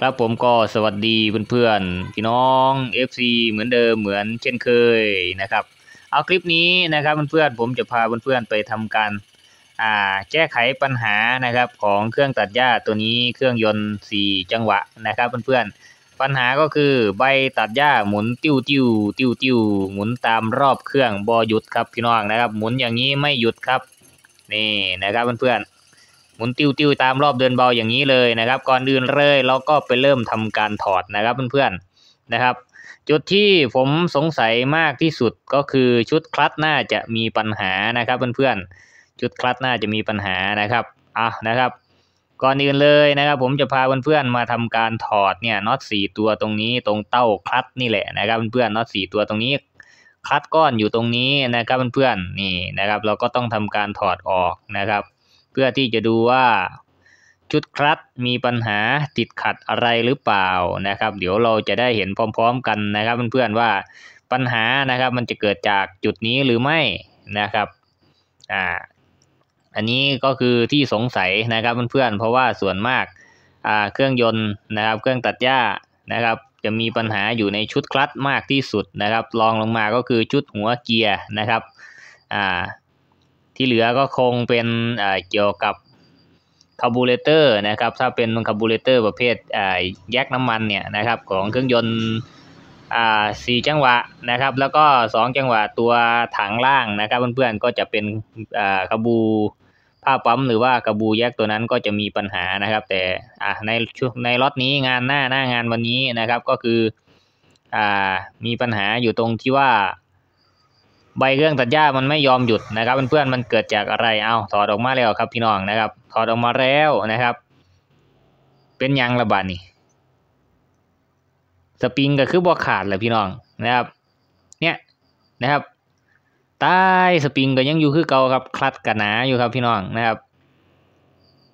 ครับผมก็สวัสดีเพื่อนๆพี่น้อง FC เหมือนเดิม เหมือนเช่นเคยนะครับเอาคลิปนี้นะครับเพื่อนๆผมจะพาเพื่อนๆไปทำการาแก้ไขปัญหานะครับ ของเครื่องตัดหญ้าตัวนี้เครื่องยนต์ 4 จังหวะนะครับเพื่อนๆปัญหาก็คือ ใบตัดหญ้าหมุนติ้วติ้วติ้วติ้วหมุนตามรอบเครื่องบอหยุดครับพี่น้องนะครับหมุนอย่างนี้ไม่หยุดครับนี่นะครับเพื่อนๆหมุนติ้วติ้วตามรอบเดินเบาอย่างนี้เลยนะครับ ก่อนอื่นเลยเราก็ไปเริ่มทำการถอดนะครับเพื่อนๆนะครับ จุดที่ผมสงสัยมากที่สุดก็คือชุดคลัตน่าจะมีปัญหานะครับเพื่อนๆชุดคลัตน่าจะมีปัญหานะครับ อ่ะนะครับ ก่อนอื่นเลยนะครับ ผมจะพาเพื่อนๆมาทำการถอดเนี่ยน็อตสี่ตัวตรงนี้ ตรงเต้าคลัตนี่แหละนะครับเพื่อนๆน็อตสี่ตัวตรงนี้คัดก้อนอยู่ตรงนี้นะครับเพื่อนๆนี่นะครับ เราก็ต้องทำการถอดออกนะครับเพื่อที่จะดูว่าชุดคลัตมีปัญหาติดขัดอะไรหรือเปล่านะครับ เดี๋ยวเราจะได้เห็นพร้อม ๆ กันนะครับเพื่อนๆว่าปัญหานะครับ มันจะเกิดจากจุดนี้หรือไม่นะครับอ่าอันนี้ก็คือที่สงสัยนะครับเพื่อนๆเพราะว่าส่วนมากอ่าเครื่องยนต์นะครับ เครื่องตัดหญ้านะครับ จะมีปัญหาอยู่ในชุดคลัตมากที่สุดนะครับรองลงมาก็คือชุดหัวเกียร์นะครับอ่าที่เหลือก็คงเป็นเกี่ยวกับคาบูเรเตอร์นะครับถ้าเป็นคาบูเรเตอร์ประเภทแยกน้ำมันเนี่ยนะครับ ของเครื่องยนต์สี่จังหวะนะครับ แล้วก็ 2 จังหวะตัวถังล่างนะครับเพื่อนๆก็จะเป็นคาบูผ้าปั๊มหรือว่ากระบูแยกตัวนั้นก็จะมีปัญหานะครับ แต่ในช่วงในรถนี้งานหน้าหน้างานวันนี้นะครับก็คืออมีปัญหาอยู่ตรงที่ว่าใบเครื่องตัดหญ้ามันไม่ยอมหยุดนะครับเพื่อนๆมันเกิดจากอะไร เอาถอดออกมาแล้วครับพี่น้องนะครับถอดออกมาแล้วนะครับ เป็นยังระบาดนี่สปริงก็คือบอขาดแหละพี่น้องนะครับ เนี่ยนะครับใต้สปริงก็ยังอยู่คือเก่าครับคลัดกันหนาอยู่ครับ พี่น้องนะครับ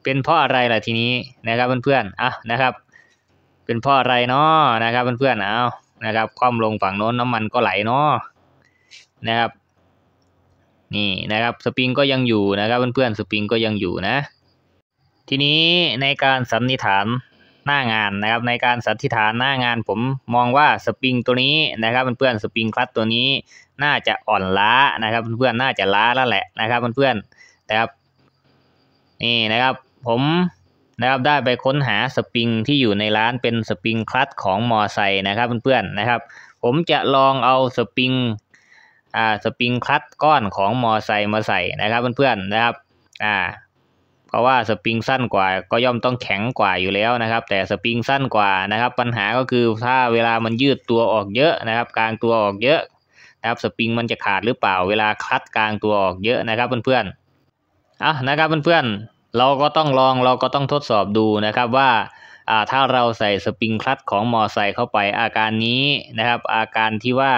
เป็นเพราะอะไรล่ะทีนี้นะครับเพื่อนๆอ่ะนะครับ เป็นเพราะอะไรเนาะนะครับเพื่อนๆเอานะครับคว่ำลงฝั่งโน้นน้ำมันก็ไหลเนาะนะครับนี่นะครับสปริงก็ยังอยู่นะครับเพื่อนๆสปริงก็ยังอยู่นะ ทีนี้ในการสันนิษฐานหน้างานนะครับ ในการสันนิษฐานหน้างานผมมองว่าสปริงตัวนี้นะครับเพื่อนๆสปริงคลัตตัวนี้ น่าจะอ่อนล้านะครับเพื่อนๆน่าจะล้าแล้วแหละนะครับเพื่อนๆนะครับนี่นะครับ ผมนะครับได้ไปค้นหาสปริงที่อยู่ในร้านเป็นสปริงคลัตของมอไซค์นะครับเพื่อนๆนะครับ ผมจะลองเอาสปริงอ่าสปริงคลัตก้อนของมอไซค์มาใส่ นะครับ เพื่อนๆนะครับ อ่า เพราะว่าสปริงสั้นกว่า ก็ย่อมต้องแข็งกว่าอยู่แล้วนะครับ แต่สปริงสั้นกว่านะครับ ปัญหาก็คือถ้าเวลามันยืดตัวออกเยอะนะครับกลางตัวออกเยอะนะครับสปริงมันจะขาดหรือเปล่า เวลาคลัตกลางตัวออกเยอะนะครับเพื่อนๆอ่ะนะครับเพื่อนๆเราก็ต้องลองเราก็ต้องทดสอบดูนะครับว่าอ่าถ้าเราใส่สปริงคลัตของมอไซค์เข้าไปอาการนี้นะครับ อาการที่ว่า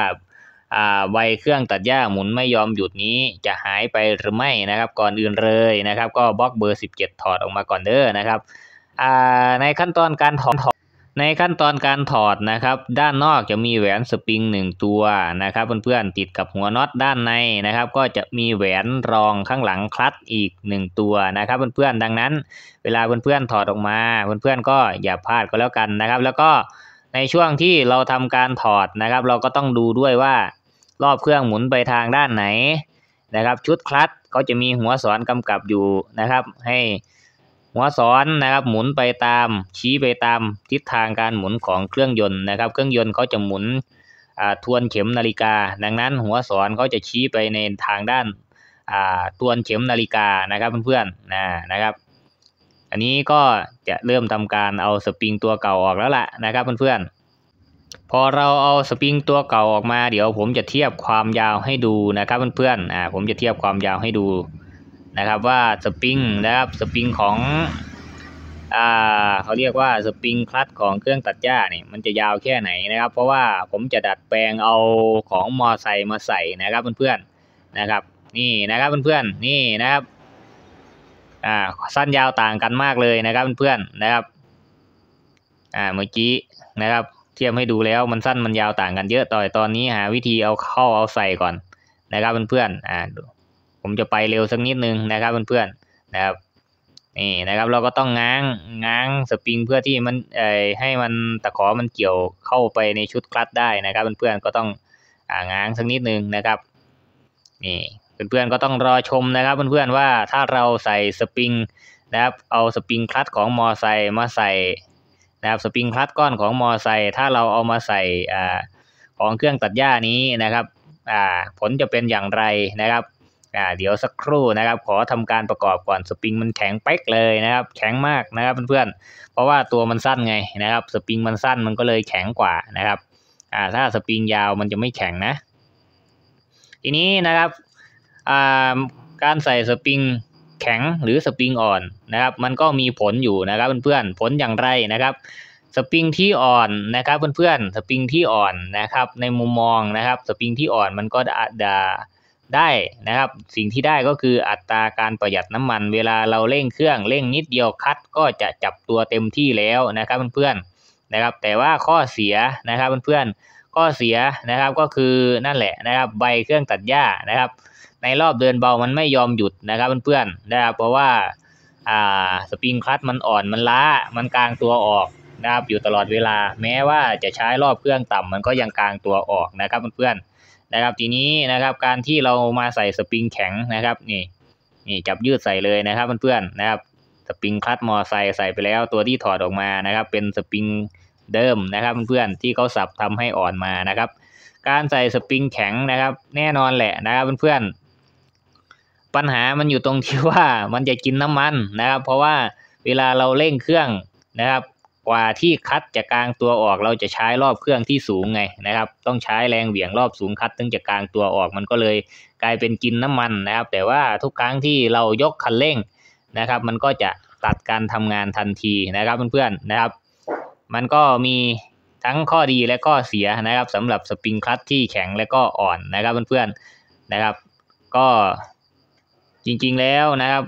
วัยเครื่องตัดหญ้าหมุนไม่ยอมหยุดนี้จะหายไปหรือไม่นะครับ ก่อนอื่นเลยนะครับ ก็บล็อกเบอร์ 17 ถอดออกมาก่อนเด้อนะครับในขั้นตอนการถอด ในขั้นตอนการถอดนะครับ ด้านนอกจะมีแหวนสปริง 1 ตัวนะครับเพื่อนๆติดกับหัวน็อตด้านในนะครับ ก็จะมีแหวนรองข้างหลังคลัตอีก 1 ตัวนะครับเพื่อนๆดังนั้น เวลาเพื่อนๆถอดออกมาเพื่อนๆก็อย่าพลาดก็แล้วกันนะครับ แล้วก็ในช่วงที่เราทำการถอดนะครับ เราก็ต้องดูด้วยว่ารอบเครื่องหมุนไปทางด้านไหนนะครับ ชุดคลัตเขาจะมีหัวสอนกำกับอยู่นะครับ ให้หัวสอนนะครับหมุนไปตามชี้ไปตามทิศทางการหมุนของเครื่องยนต์นะครับ เครื่องยนต์เขาจะหมุนทวนเข็มนาฬิกา ดังนั้นหัวสอนเขาจะชี้ไปในทางด้านทวนเข็มนาฬิกานะครับเพื่อนๆนะนะครับ อันนี้ก็จะเริ่มทำการเอาสปริงตัวเก่าออกแล้วล่ะนะครับเพื่อนๆพอเราเอาสปริงตัวเก่าออกมาเดี๋ยวผมจะเทียบความยาวให้ดูนะครับเพื่อนๆอ่า ผมจะเทียบความยาวให้ดูนะครับ ว่าสปริงนะครับสปริงของ อ่าเขาเรียกว่าสปริงคลัตของเครื่องตัดหญ้าเนี่ยมันจะยาวแค่ไหนนะครับ เพราะว่าผมจะดัดแปลงเอาของมอไซค์มาใส่นะครับเพื่อนๆนะครับ นี่นะครับเพื่อนๆนี่นะครับ อ่า สั้นยาวต่างกันมากเลยนะครับเพื่อนๆนะครับ อ่าเมื่อกี้นะครับเทียบให้ดูแล้วมันสั้นมันยาวต่างกันเยอะต่อยตอนนี้หาวิธีเอาเข้าเอาใส่ก่อนนะครับเพื่อนๆอ่า ผมจะไปเร็วสักนิดนึงนะครับเพื่อนๆนะครับนี่นะครับ เราก็ต้องง้างง้างสปริงเพื่อที่มันอให้มันตะขอมันเกี่ยวเข้าไปในชุดคลัตได้นะครับเพื่อนๆก็ต้องอ่าง้างสักนิดนึงนะครับนี่เพื่อนๆก็ต้องรอชมนะครับเพื่อนๆว่าถ้าเราใส่สปริง นะครับ เอาสปริงคลัตของมอไซค์มาใส่นะครับสปริงพลัดก้อนของมอไซค์ถ้าเราเอามาใส่ของเครื่องตัดหญ้านี้นะครับผลจะเป็นอย่างไรนะครับเดี๋ยวสักครู่นะครับ ขอทำการประกอบก่อนสปริง มันแข็งเป๊กเลยนะครับ แข็งมากนะครับเพื่อนๆเพราะว่าตัวมันสั้นไงนะครับ สปริงมันสั้นมันก็เลยแข็งกว่านะครับถ้าสปริงยาวมันจะไม่แข็งนะ ทีนี้นะครับการใส่สปริงแข็งหรือสปริงอ่อนนะครับมันก็มีผลอยู่นะครับเพื่อนๆผลอย่างไรนะครับ สปริงที่อ่อนนะครับเพื่อนๆสปริงที่อ่อนนะครับ ในมุมมองนะครับ สปริงที่อ่อนมันก็จะได้นะครับ สิ่งที่ได้ก็คืออัตราการประหยัดน้ำมัน เวลาเราเร่งเครื่องเร่งนิดเดียวคัดก็จะจับตัวเต็มที่แล้วนะครับเพื่อนๆนะครับ แต่ว่าข้อเสียนะครับเพื่อนๆข้อเสียนะครับก็คือนั่นแหละนะครับ ใบเครื่องตัดหญ้านะครับในรอบเดินเบามันไม่ยอมหยุดนะครับเพื่อนๆนะครับเพราะว่าอ่าสปริงคลัตมันอ่อนมันล้า มันกลางตัวออกนะครับอยู่ตลอดเวลา แม้ว่าจะใช้รอบเครื่องต่ำมันก็ยังกลางตัวออกนะครับเพื่อนๆนะครับ ทีนี้นะครับ การที่เรามาใส่สปริงแข็งนะครับนี่นี่จับยืดใส่เลยนะครับเพื่อนๆนะครับ สปริงคลัตมอไซค์ใส่ไปแล้วตัวที่ถอดออกมานะครับ เป็นสปริงเดิมนะครับเพื่อนๆที่เขาสับทำให้อ่อนมานะครับ การใส่สปริงแข็งนะครับ แน่นอนแหละนะครับเพื่อนๆปัญหามันอยู่ตรงที่ว่ามันจะกินน้ำมันนะครับ เพราะว่าเวลาเราเร่งเครื่องนะครับ กว่าที่คัดจะกลางตัวออกเราจะใช้รอบเครื่องที่สูงไงนะครับต้องใช้แรงเหวี่ยงรอบสูงคัดถึงจะกลางตัวออก มันก็เลยกลายเป็นกินน้ำมันนะครับแต่ว่าทุกครั้งที่เรายกคันเร่งนะครับ มันก็จะตัดการทำงานทันทีนะครับเพื่อนๆนะครับ มันก็มีทั้งข้อดีและข้อเสียนะครับสำหรับสปริงคลัตที่แข็งและก็อ่อนนะครับเพื่อนๆนะครับก็จริงๆแล้วนะครับ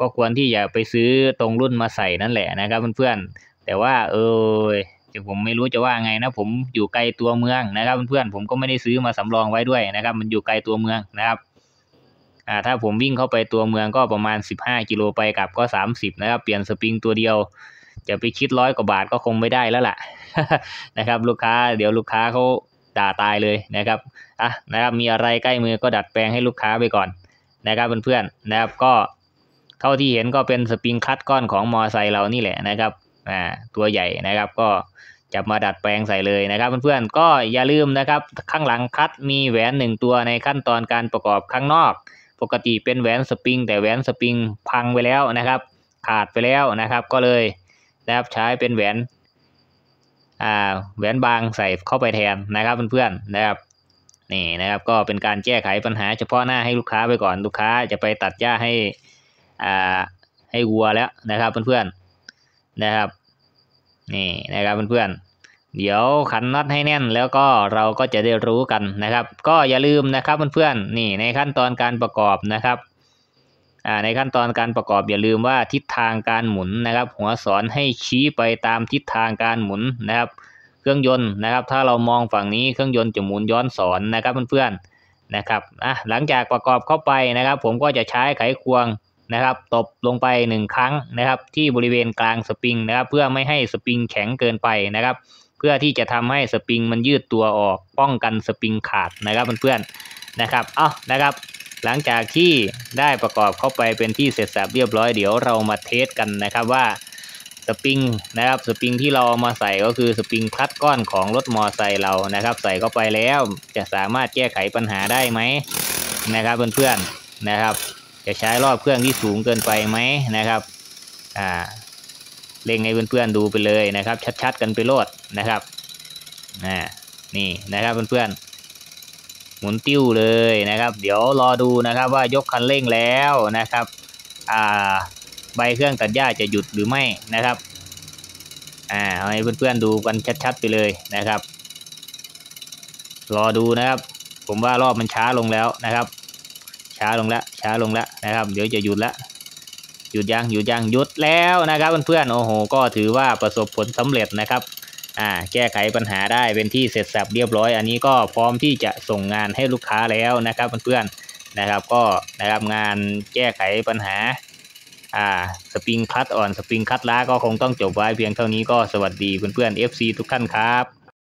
ก็ควรที่อย่าไปซื้อตรงรุ่นมาใส่นั่นแหละนะครับเพื่อนๆแต่ว่า เออจะผมไม่รู้จะว่าไงนะผมอยู่ไกลตัวเมืองนะครับเพื่อนๆผมก็ไม่ได้ซื้อมาสำรองไว้ด้วยนะครับ มันอยู่ไกลตัวเมืองนะครับ อ่า ถ้าผมวิ่งเข้าไปตัวเมืองก็ประมาณ15กิโลไปกลับก็30นะครับ เปลี่ยนสปริงตัวเดียว จะไปคิดร้อยกว่าบาทก็คงไม่ได้แล้วล่ะ นะครับ ลูกค้า เดี๋ยวลูกค้าเขาด่าตายเลยนะครับอ่ะนะครับ มีอะไรใกล้มือก็ดัดแปลงให้ลูกค้าไปก่อนนะครับเพื่อนๆนะครับ ก็เท่าที่เห็นก็เป็นสปริงคัดก้อนของมอไซค์เรานี่แหละนะครับอ่าตัวใหญ่นะครับก็จับมาดัดแปลงใส่เลยนะครับเพื่อนๆก็อย่าลืมนะครับ ข้างหลังคัดมีแหวนหนึ่งตัวในขั้นตอนการประกอบข้างนอก ปกติเป็นแหวนสปริง แต่แหวนสปริงพังไปแล้วนะครับ ขาดไปแล้วนะครับ ก็เลยนะครับใช้เป็นแหวนอ่าแหวนบางใส่เข้าไปแทนนะครับเพื่อนๆนะครับนี่นะครับก็เป็นการแก้ไขปัญหา เฉพาะหน้าให้ลูกค้าไปก่อนลูกค้าจะไปตัดหญ้าให้อ่าให้วัวแล้วนะครับเพื่อนๆนะครับนี่นะครับเพื่อนๆเดี๋ยวขันน็อตให้แน่นแล้วก็เราก็จะได้รู้กันนะครับ ก็อย่าลืมนะครับเพื่อนๆนี่ในขั้นตอนการประกอบนะครับในขั้นตอนการประกอบอย่าลืมว่าทิศทางการหมุนนะครับหัวสอนให้ชี้ไปตามทิศทางการหมุนนะครับเครื่องยนต์นะครับถ้าเรามองฝั่งนี้เครื่องยนต์จะหมุนย้อนสอนนะครับเพื่อนๆนะครับอ่ะหลังจากประกอบเข้าไปนะครับ ผมก็จะใช้ไขควงนะครับ ตบลงไป 1 ครั้งนะครับ ที่บริเวณกลางสปริงนะครับ เพื่อไม่ให้สปริงแข็งเกินไปนะครับ เพื่อที่จะทำให้สปริง มันยืดตัวออกป้องกันสปริงขาดนะครับเพื่อนๆนะครับอ้านะครับ หลังจากที่ได้ประกอบเข้าไปเป็นที่เสร็จสรบเรียบร้อยเดี๋ยวเรามาเทสกันนะครับว่าสปริงนะครับสปริงที่เราเอามาใส่ก็คือสปริงพัดก้อนของรถมอไซค์เรานะครับ ใส่เข้าไปแล้วจะสามารถแก้ไขปัญหาได้ไหมนะครับเพื่อนๆนะครับ จะใช้รอบเครื่องที่สูงเกินไปไหมนะครับ อ่าเล่งให้เพื่อนๆดูไปเลยนะครับ ชัด ๆ กันไปโลดนะครับอ่านี่นะครับเพื่อนๆหมุนติ้วเลยนะครับ เดี๋ยวรอดูนะครับ ว่ายกคันเร่งแล้วนะครับ อ่าใบเครื่องตัดหญ้าจะหยุดหรือไม่นะครับ อ่าให้เพื่อนๆดูกันชัด ๆ ไปเลยนะครับ รอดูนะครับ ผมว่ารอบมันช้าลงแล้วนะครับ ช้าลงแล้ว ช้าลงแล้วนะครับ เดี๋ยวจะหยุดละหยุดยังหยุดยังหยุดแล้วนะครับ เพื่อนๆโอ้โห ก็ถือว่าประสบผลสำเร็จนะครับ อ่า แก้ไขปัญหาได้เป็นที่เสร็จสับเรียบร้อย อันนี้ก็พร้อมที่จะส่งงานให้ลูกค้าแล้วนะครับเพื่อนๆนะครับ ก็นะครับงานแก้ไขปัญหาอ่า สปริงคัตอ่อนสปริงคัตล้าก็คงต้องจบไว้เพียงเท่านี้ก็สวัสดีเพื่อนๆ FC ทุกท่านครับ